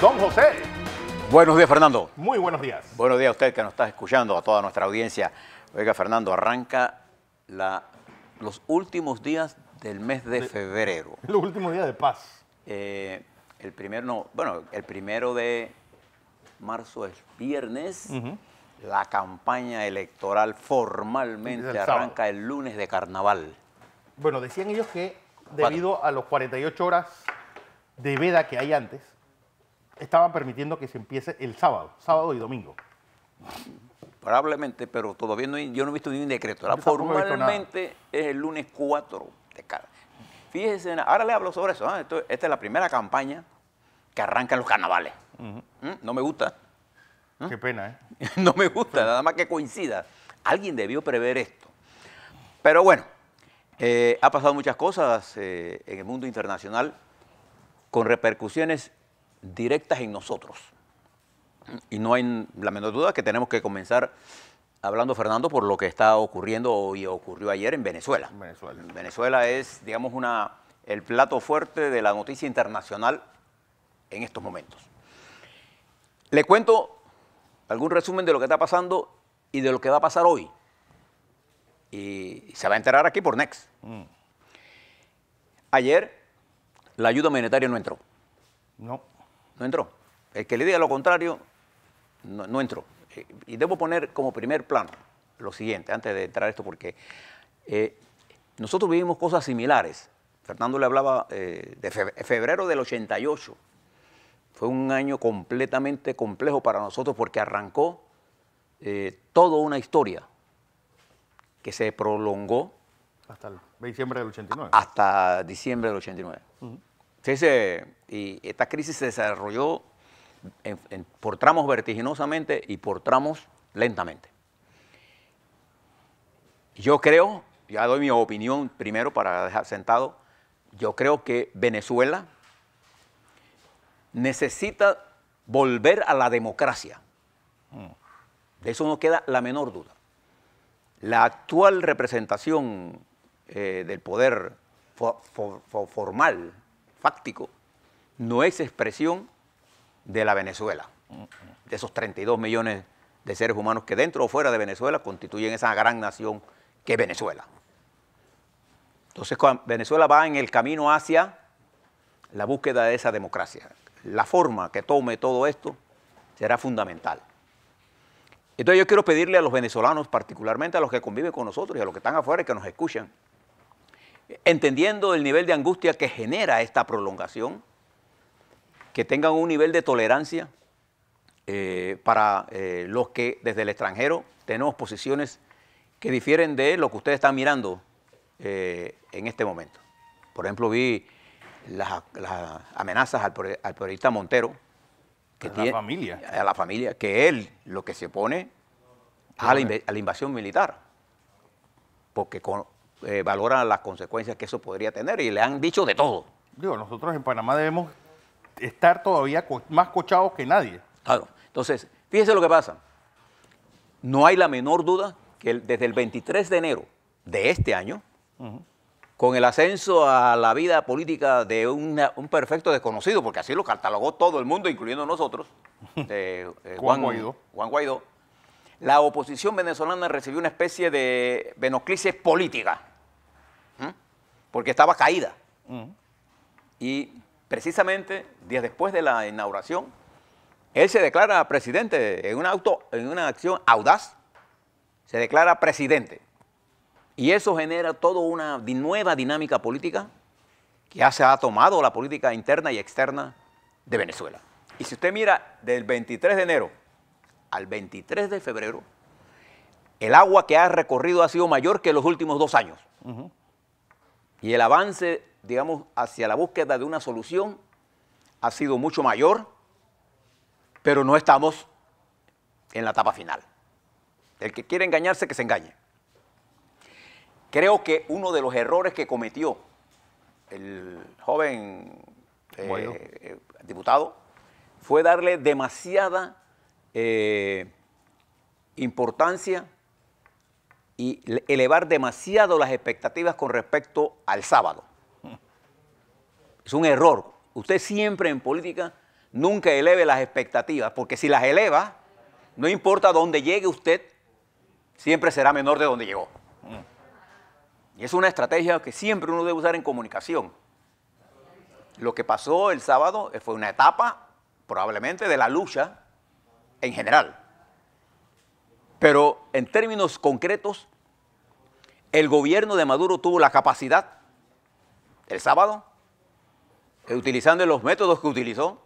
Don José. Buenos días, Fernando. Muy buenos días. Buenos días a usted que nos está escuchando, a toda nuestra audiencia. Oiga, Fernando, arranca la, los últimos días del mes de, febrero. Los últimos días de paz. Eh, el primero, no, bueno, el primero de marzo es viernes. La campaña electoral formalmente arranca el lunes de carnaval. Bueno, decían ellos que debido a los 48 horas de veda que hay antes, estaban permitiendo que se empiece el sábado, sábado y domingo. Probablemente, pero todavía no, yo no he visto ni un decreto. formalmente es el lunes 4 de cada. Fíjense, ahora le hablo sobre eso. ¿ah? esta es la primera campaña que arrancan los carnavales. ¿Mm? No me gusta. ¿Mm? Qué pena, ¿eh? no me gusta, nada más que coincida. Alguien debió prever esto. Pero bueno, eh, ha pasado muchas cosas eh, en el mundo internacional con repercusiones directas en nosotros. Y no hay la menor duda que tenemos que comenzar hablando, Fernando, por lo que está ocurriendo y ocurrió ayer en Venezuela. Venezuela. es, digamos, una, el plato fuerte de la noticia internacional en estos momentos. Le cuento algún resumen de lo que está pasando y de lo que va a pasar hoy. Y se va a enterar aquí por Next. Mm. Ayer la ayuda monetaria no entró. No no entró. El que le diga lo contrario, no, entró. Y debo poner como primer plano lo siguiente, antes de entrar a esto, porque eh, nosotros vivimos cosas similares. Fernando le hablaba eh, de febrero del 88. Fue un año completamente complejo para nosotros porque arrancó eh, toda una historia que se prolongó. Hasta el diciembre del 89. Hasta diciembre del 89. Sí, y esta crisis se desarrolló por tramos vertiginosamente y por tramos lentamente. Yo creo, ya doy mi opinión primero para dejar sentado, yo creo que Venezuela necesita volver a la democracia. Mm. De eso no queda la menor duda. La actual representación eh, del poder formal fáctico, no es expresión de la Venezuela, de esos 32 millones de seres humanos que dentro o fuera de Venezuela constituyen esa gran nación que es Venezuela. Entonces Venezuela va en el camino hacia la búsqueda de esa democracia. La forma que tome todo esto será fundamental. Entonces yo quiero pedirle a los venezolanos, particularmente a los que conviven con nosotros y a los que están afuera y que nos escuchan, entendiendo el nivel de angustia que genera esta prolongación, que tengan un nivel de tolerancia eh, para eh, los que desde el extranjero tenemos posiciones que difieren de lo que ustedes están mirando eh, en este momento. Por ejemplo, vi las, amenazas al, periodista Montero. Que a la familia. A la familia, que él lo que se opone a la, a la invasión militar. Porque con, eh, valoran las consecuencias que eso podría tener y le han dicho de todo. Digo, nosotros en Panamá debemos estar todavía más cochados que nadie. Claro. Entonces, fíjese lo que pasa. No hay la menor duda que desde el 23 de enero de este año, con el ascenso a la vida política de un perfecto desconocido, porque así lo catalogó todo el mundo, incluyendo nosotros, eh, Juan, Guaidó. Juan Guaidó, la oposición venezolana recibió una especie de venoclisis política porque estaba caída. Y precisamente días después de la inauguración, él se declara presidente en una, acción audaz, se declara presidente. Y eso genera toda una nueva dinámica política que ya se ha tomado la política interna y externa de Venezuela. Y si usted mira del 23 de enero al 23 de febrero, el agua que ha recorrido ha sido mayor que los últimos dos años y el avance, digamos, hacia la búsqueda de una solución ha sido mucho mayor, pero no estamos en la etapa final. El que quiere engañarse, que se engañe. Creo que uno de los errores que cometió el joven eh, eh, diputado fue darle demasiada eh, importancia y elevar demasiado las expectativas con respecto al sábado. Es un error. Usted siempre en política nunca eleve las expectativas, porque si las eleva, no importa dónde llegue usted, siempre será menor de donde llegó. Y es una estrategia que siempre uno debe usar en comunicación. Lo que pasó el sábado fue una etapa probablemente de la lucha en general. Pero en términos concretos, el gobierno de Maduro tuvo la capacidad el sábado, eh, utilizando los métodos que utilizó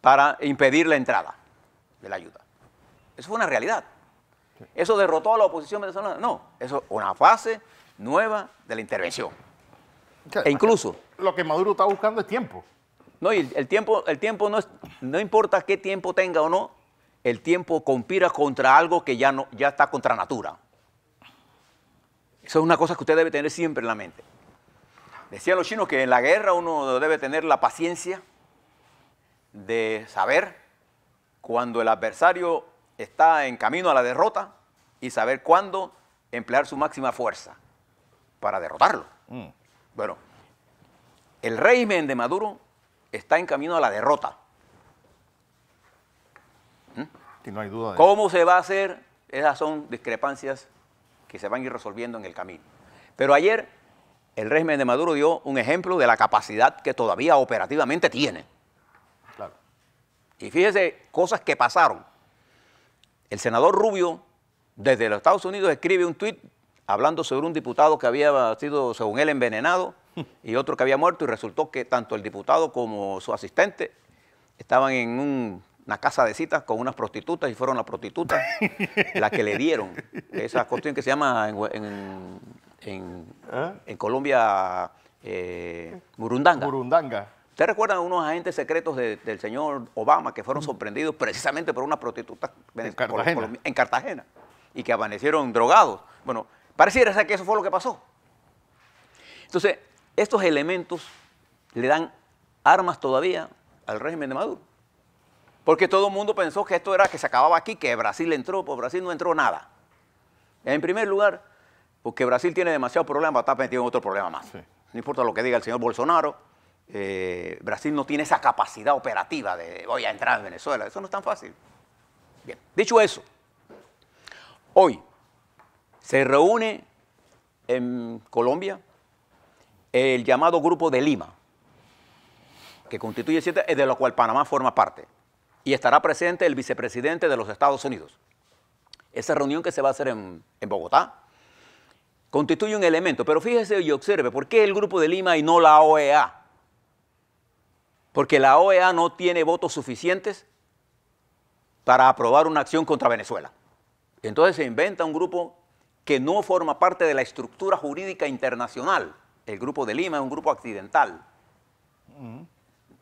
para impedir la entrada de la ayuda. Eso fue una realidad. ¿Eso derrotó a la oposición venezolana? No, eso es una fase nueva de la intervención. E incluso... Lo que Maduro está buscando es tiempo. No, y el, tiempo, el tiempo no, no importa qué tiempo tenga o no, el tiempo conspira contra algo que ya, no, ya está contra natura. Eso es una cosa que usted debe tener siempre en la mente. Decían los chinos que en la guerra uno debe tener la paciencia de saber cuando el adversario está en camino a la derrota y saber cuándo emplear su máxima fuerza para derrotarlo. Mm. Bueno, el régimen de Maduro está en camino a la derrota. ¿Mm? no duda ¿Cómo se va a hacer? Esas son discrepancias se van a ir resolviendo en el camino. Pero ayer el régimen de Maduro dio un ejemplo de la capacidad que todavía operativamente tiene. Claro. Y fíjese cosas que pasaron. El senador Rubio desde los Estados Unidos escribe un tuit hablando sobre un diputado que había sido, según él, envenenado y otro que había muerto y resultó que tanto el diputado como su asistente estaban en un una casa de citas con unas prostitutas y fueron las prostitutas las que le dieron esa cuestión que se llama en, ¿Ah? Colombia eh, Murundanga. ¿Te ¿Ustedes recuerdan unos agentes secretos del señor Obama que fueron sorprendidos precisamente por unas prostitutas en Cartagena. y que amanecieron drogados? Bueno, pareciera ser que eso fue lo que pasó. Entonces, estos elementos le dan armas todavía al régimen de Maduro. Porque todo el mundo pensó que esto era que se acababa aquí, que Brasil entró, pues Brasil no entró nada. En primer lugar, porque Brasil tiene demasiados problemas, está metido en otro problema más. No importa lo que diga el señor Bolsonaro, eh, Brasil no tiene esa capacidad operativa de voy a entrar en Venezuela. Eso no es tan fácil. Bien, dicho eso, hoy se reúne en Colombia el llamado Grupo de Lima, que constituye siete, eh, de lo cual Panamá forma parte y estará presente el vicepresidente de los Estados Unidos. Esa reunión que se va a hacer en, Bogotá constituye un elemento, pero fíjese y observe, ¿por qué el Grupo de Lima y no la OEA? Porque la OEA no tiene votos suficientes para aprobar una acción contra Venezuela. Entonces se inventa un grupo que no forma parte de la estructura jurídica internacional. El Grupo de Lima es un grupo accidental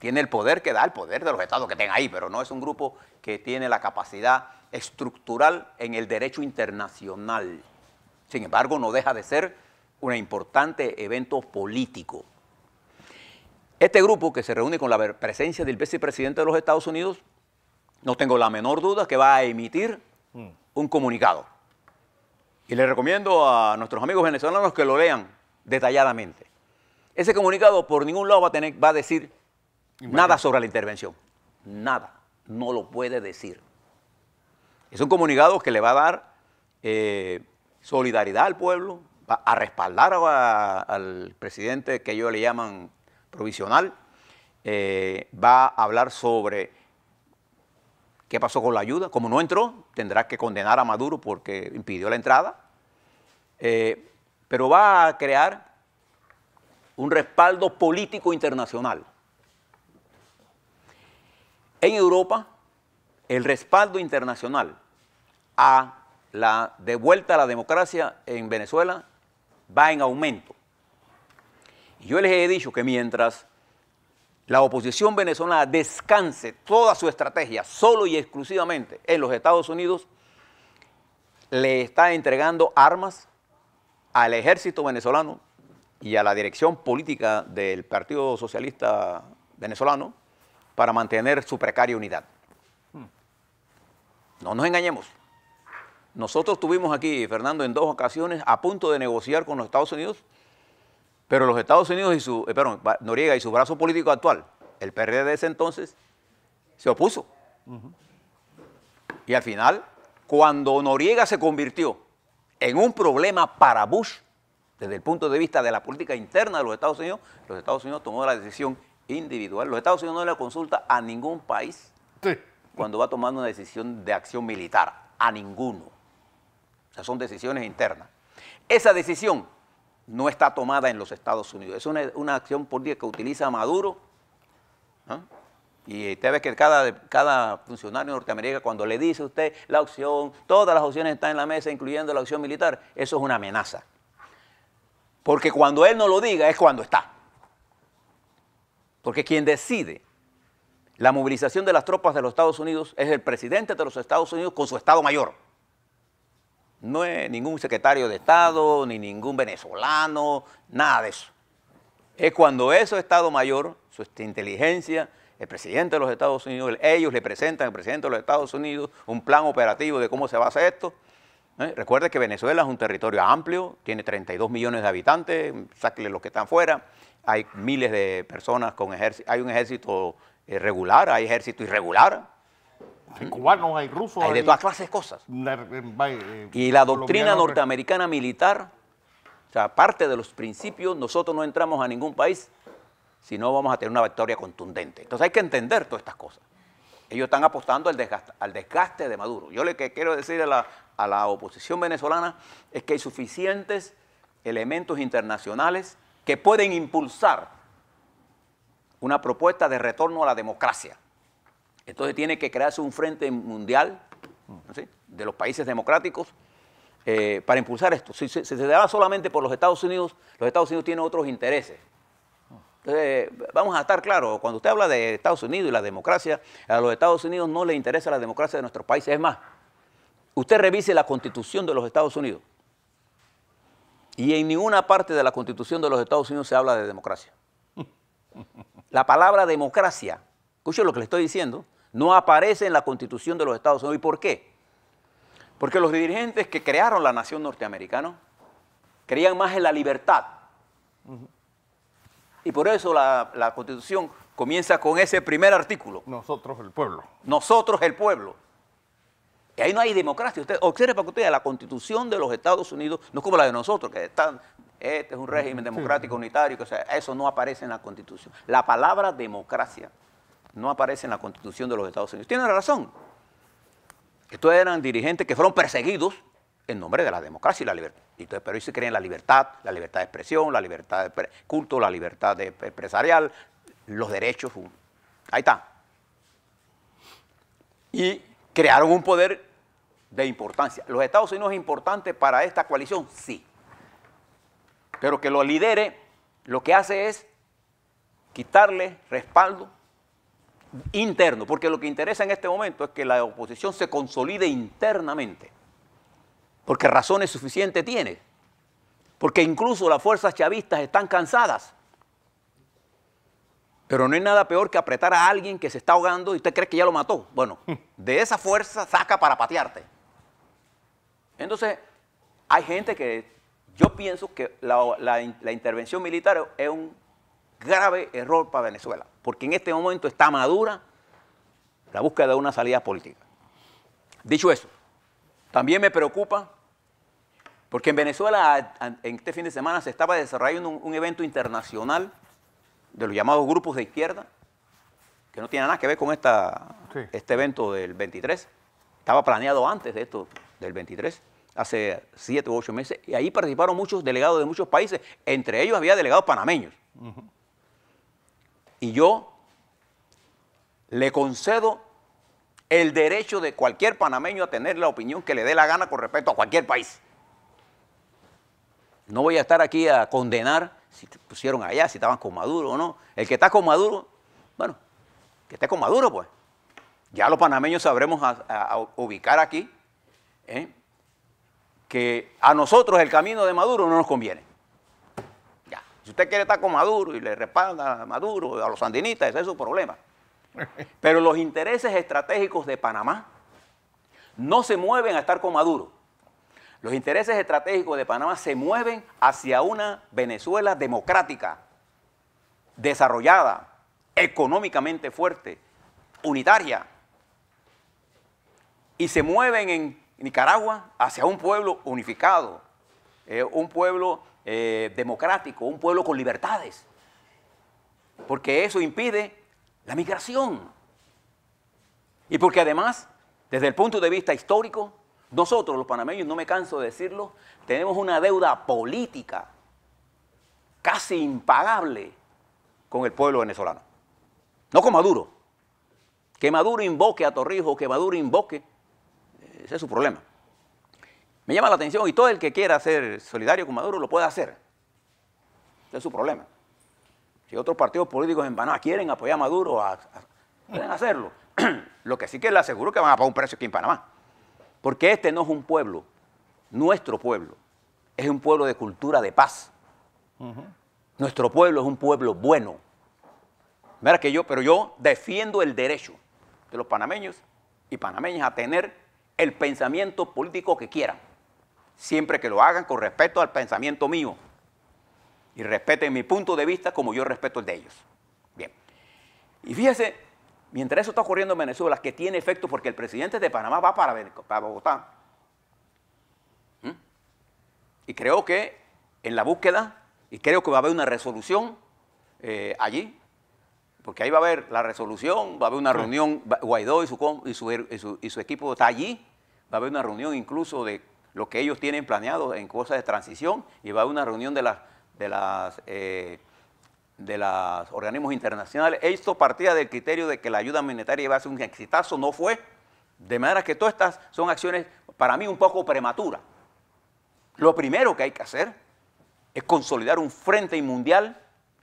tiene el poder que da el poder de los estados que tenga ahí, pero no es un grupo que tiene la capacidad estructural en el derecho internacional. Sin embargo, no deja de ser un importante evento político. Este grupo que se reúne con la presencia del vicepresidente de los Estados Unidos, no tengo la menor duda que va a emitir mm. un comunicado. Y le recomiendo a nuestros amigos venezolanos que lo lean detalladamente. Ese comunicado por ningún lado a, tener, va a decir Nada sobre la intervención. Nada. No lo puede decir. Es un comunicado que le va a dar eh, solidaridad al pueblo, va a respaldar al presidente que ellos le llaman provisional, eh, va a hablar sobre qué pasó con la ayuda. Como no entró, tendrá que condenar a Maduro porque impidió la entrada. Eh, pero va a crear un respaldo político internacional en Europa el respaldo internacional a la devuelta a la democracia en Venezuela va en aumento. yo les he dicho que mientras la oposición venezolana descanse toda su estrategia solo y exclusivamente en los Estados Unidos, le está entregando armas al ejército venezolano y a la dirección política del Partido Socialista venezolano, para mantener su precaria unidad. No nos engañemos. Nosotros tuvimos aquí, Fernando, en dos ocasiones a punto de negociar con los Estados Unidos, pero los Estados Unidos y su, eh, Noriega y su brazo político actual, el PRD de ese entonces, se opuso. Y al final, cuando Noriega se convirtió en un problema para Bush, desde el punto de vista de la política interna de los Estados Unidos, los Estados Unidos tomó la decisión individual. Los Estados Unidos no le consulta a ningún país cuando va tomando una decisión de acción militar, a ninguno. O sea, son decisiones internas. Esa decisión no está tomada en los Estados Unidos. Es una, una acción política que utiliza Maduro. Y usted ve que cada, cada funcionario norteamericano, cuando le dice a usted la opción, todas las opciones están en la mesa, incluyendo la opción militar, eso es una amenaza. Porque cuando él no lo diga es cuando está. Porque quien decide la movilización de las tropas de los Estados Unidos es el presidente de los Estados Unidos con su Estado Mayor. No es ningún secretario de Estado, ni ningún venezolano, nada de eso. Es cuando ese Estado Mayor, su este, inteligencia, el presidente de los Estados Unidos, ellos le presentan al presidente de los Estados Unidos un plan operativo de cómo se va a hacer esto, ¿Eh? Recuerde que Venezuela es un territorio amplio, tiene 32 millones de habitantes, sáquenle los que están fuera, hay miles de personas con ejército, hay un ejército eh, regular, hay ejército irregular. Hay cubanos, hay rusos. Hay, de todas clases cosas. Eh, y la doctrina norteamericana militar, o sea, parte de los principios, nosotros no entramos a ningún país si no vamos a tener una victoria contundente. Entonces hay que entender todas estas cosas ellos están apostando al desgaste, de Maduro. Yo le quiero decir a la, a la oposición venezolana es que hay suficientes elementos internacionales que pueden impulsar una propuesta de retorno a la democracia. Entonces tiene que crearse un frente mundial de los países democráticos eh, para impulsar esto. Si, se da solamente por los Estados Unidos, los Estados Unidos tienen otros intereses. Entonces, vamos a estar claros, cuando usted habla de Estados Unidos y la democracia, a los Estados Unidos no le interesa la democracia de nuestros países. Es más, Usted revise la constitución de los Estados Unidos. Y en ninguna parte de la constitución de los Estados Unidos se habla de democracia. La palabra democracia, escuche lo que le estoy diciendo, no aparece en la constitución de los Estados Unidos. ¿Y por qué? Porque los dirigentes que crearon la nación norteamericana creían más en la libertad. Y por eso la, constitución comienza con ese primer artículo. Nosotros el pueblo. Nosotros el pueblo. Y ahí no hay democracia. Usted observe para que usted la constitución de los Estados Unidos no es como la de nosotros, que están, este es un régimen democrático unitario, sea, eso no aparece en la constitución. La palabra democracia no aparece en la constitución de los Estados Unidos. tiene razón. Estos eran dirigentes que fueron perseguidos en nombre de la democracia y la libertad. pero ellos se creen la libertad, la libertad de expresión, la libertad de culto, la libertad empresarial, los derechos. Ahí está. Y crearon un poder de importancia. ¿Los Estados Unidos es importante para esta coalición? Sí. Pero que lo lidere lo que hace es quitarle respaldo interno, porque lo que interesa en este momento es que la oposición se consolide internamente, porque razones suficientes tiene, porque incluso las fuerzas chavistas están cansadas pero no hay nada peor que apretar a alguien que se está ahogando y usted cree que ya lo mató. Bueno, hmm. de esa fuerza saca para patearte. Entonces, hay gente que yo pienso que la, intervención militar es un grave error para Venezuela, porque en este momento está madura la búsqueda de una salida política. Dicho eso, también me preocupa porque en Venezuela, en este fin de semana, se estaba desarrollando un evento internacional de los llamados grupos de izquierda, que no tiene nada que ver con esta, este evento del 23. Estaba planeado antes de esto, del 23, hace siete u ocho meses, y ahí participaron muchos delegados de muchos países, entre ellos había delegados panameños. Y yo le concedo el derecho de cualquier panameño a tener la opinión que le dé la gana con respecto a cualquier país. No voy a estar aquí a condenar si te pusieron allá, si estaban con Maduro o no. El que está con Maduro, bueno, que esté con Maduro, pues. Ya los panameños sabremos ubicar aquí ¿eh? que a nosotros el camino de Maduro no nos conviene. Ya. Si usted quiere estar con Maduro y le respalda a Maduro, a los sandinistas, ese es su problema. Pero los intereses estratégicos de Panamá no se mueven a estar con Maduro. Los intereses estratégicos de Panamá se mueven hacia una Venezuela democrática, desarrollada, económicamente fuerte, unitaria. Y se mueven en Nicaragua hacia un pueblo unificado, eh, un pueblo eh, democrático, un pueblo con libertades. Porque eso impide la migración. Y porque además, desde el punto de vista histórico, nosotros, los panameños, no me canso de decirlo, tenemos una deuda política casi impagable con el pueblo venezolano. No con Maduro. Que Maduro invoque a Torrijos, que Maduro invoque, eh, ese es su problema. Me llama la atención y todo el que quiera ser solidario con Maduro lo puede hacer. Ese es su problema. Si otros partidos políticos en Panamá quieren apoyar a Maduro, pueden hacerlo. lo que sí que les aseguro que van a pagar un precio aquí en Panamá. Porque este no es un pueblo, nuestro pueblo, es un pueblo de cultura de paz. Nuestro pueblo es un pueblo bueno. Mira que yo, pero yo defiendo el derecho de los panameños y panameñas a tener el pensamiento político que quieran, siempre que lo hagan con respeto al pensamiento mío y respeten mi punto de vista como yo respeto el de ellos. Bien. Y fíjese Mientras eso está ocurriendo en Venezuela, que tiene efecto porque el presidente de Panamá va para, Bogotá. Y creo que en la búsqueda, y creo que va a haber una resolución eh, allí, porque ahí va a haber la resolución, va a haber una reunión, Guaidó y su, equipo está allí, va a haber una reunión incluso de lo que ellos tienen planeado en cosas de transición y va a haber una reunión de las, eh, de los organismos internacionales, esto partía del criterio de que la ayuda monetaria iba a ser un exitazo, no fue. De manera que todas estas son acciones para mí un poco prematuras. Lo primero que hay que hacer es consolidar un frente mundial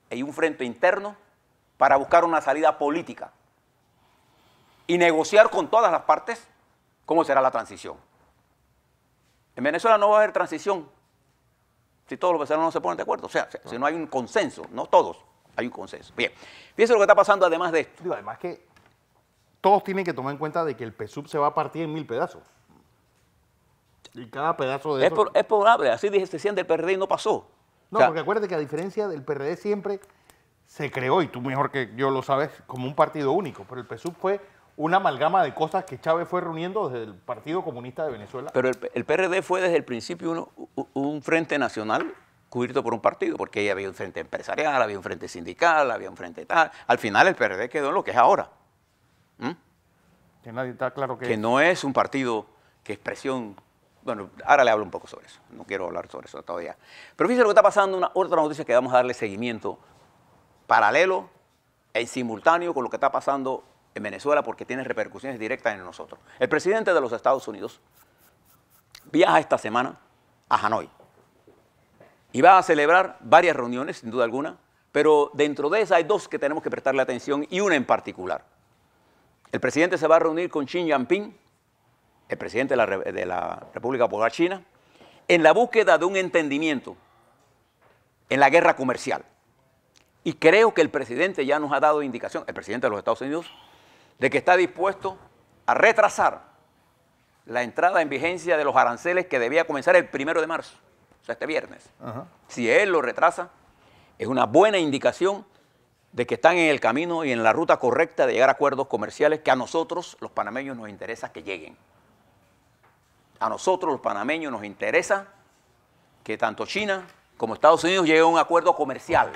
y un frente interno para buscar una salida política y negociar con todas las partes cómo será la transición. En Venezuela no va a haber transición si todos los no se ponen de acuerdo. O sea, si ah. no hay un consenso, no todos, hay un consenso. Bien, fíjense lo que está pasando además de esto. además que todos tienen que tomar en cuenta de que el PSUB se va a partir en mil pedazos. Y cada pedazo de es, eso... es probable, así dije, se siente el PRD y no pasó. No, porque acuérdate que a diferencia del PRD siempre se creó, y tú mejor que yo lo sabes, como un partido único, pero el PSUV fue una amalgama de cosas que Chávez fue reuniendo desde el Partido Comunista de Venezuela. Pero el, PRD fue desde el principio uno, un frente nacional cubierto por un partido, porque ahí había un frente empresarial, había un frente sindical, había un frente tal. Al final el PRD quedó en lo que es ahora. ¿Mm? Que nadie claro que... Que no es un partido que expresión... Bueno, ahora le hablo un poco sobre eso. No quiero hablar sobre eso todavía. Pero fíjese lo que está pasando, una otra noticia que vamos a darle seguimiento paralelo en simultáneo con lo que está pasando en Venezuela porque tiene repercusiones directas en nosotros. El presidente de los Estados Unidos viaja esta semana a Hanoi y va a celebrar varias reuniones, sin duda alguna, pero dentro de esas hay dos que tenemos que prestarle atención y una en particular. El presidente se va a reunir con Xi Jinping, el presidente de la, República Popular China, en la búsqueda de un entendimiento en la guerra comercial. Y creo que el presidente ya nos ha dado indicación, el presidente de los Estados Unidos, de que está dispuesto a retrasar la entrada en vigencia de los aranceles que debía comenzar el primero de marzo, o sea, este viernes. Si él lo retrasa, es una buena indicación de que están en el camino y en la ruta correcta de llegar a acuerdos comerciales que a nosotros, los panameños, nos interesa que lleguen. A nosotros, los panameños, nos interesa que tanto China como Estados Unidos lleguen a un acuerdo comercial.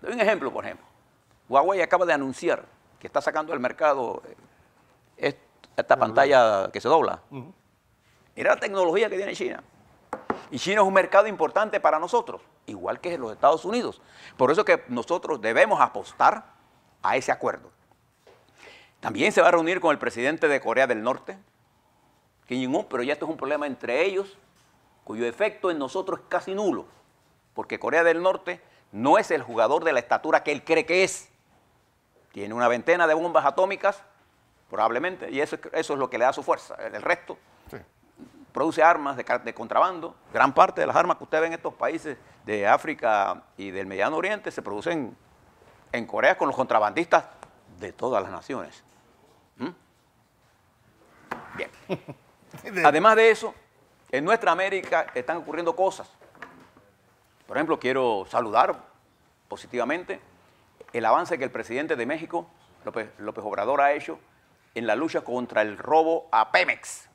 Doy un ejemplo, por ejemplo. Huawei acaba de anunciar que está sacando al mercado eh, esta pantalla que se dobla. Mira la tecnología que tiene China. Y China es un mercado importante para nosotros, igual que los Estados Unidos. Por eso que nosotros debemos apostar a ese acuerdo. También se va a reunir con el presidente de Corea del Norte, Kim Jong-un, pero ya esto es un problema entre ellos, cuyo efecto en nosotros es casi nulo, porque Corea del Norte no es el jugador de la estatura que él cree que es. Tiene una veintena de bombas atómicas, probablemente, y eso, es lo que le da su fuerza. El resto produce armas de, contrabando. Gran parte de las armas que usted ve en estos países de África y del Mediano Oriente se producen en Corea con los contrabandistas de todas las naciones. ¿Mm? Bien. Además de eso, en nuestra América están ocurriendo cosas. Por ejemplo, quiero saludar positivamente el avance que el presidente de México, López, Obrador, ha hecho en la lucha contra el robo a Pemex.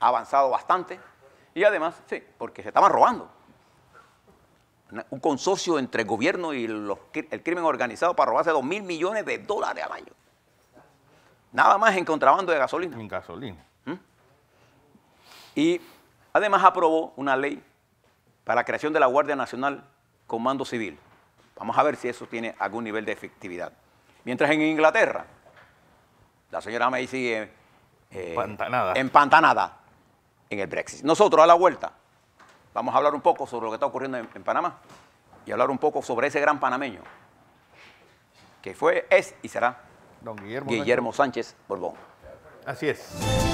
Ha avanzado bastante y además, sí, porque se estaban robando. un consorcio entre el gobierno y el crimen organizado para robarse 2 mil millones de dólares al año. Nada más en contrabando de gasolina. En gasolina. ¿Mm? Y además aprobó una ley para la creación de la Guardia Nacional con mando Civil. Vamos a ver si eso tiene algún nivel de efectividad. Mientras en Inglaterra, la señora May sigue eh, empantanada. en el Brexit. Nosotros a la vuelta vamos a hablar un poco sobre lo que está ocurriendo en, Panamá y hablar un poco sobre ese gran panameño que fue, es y será Guillermo Sánchez Borbón. Así es.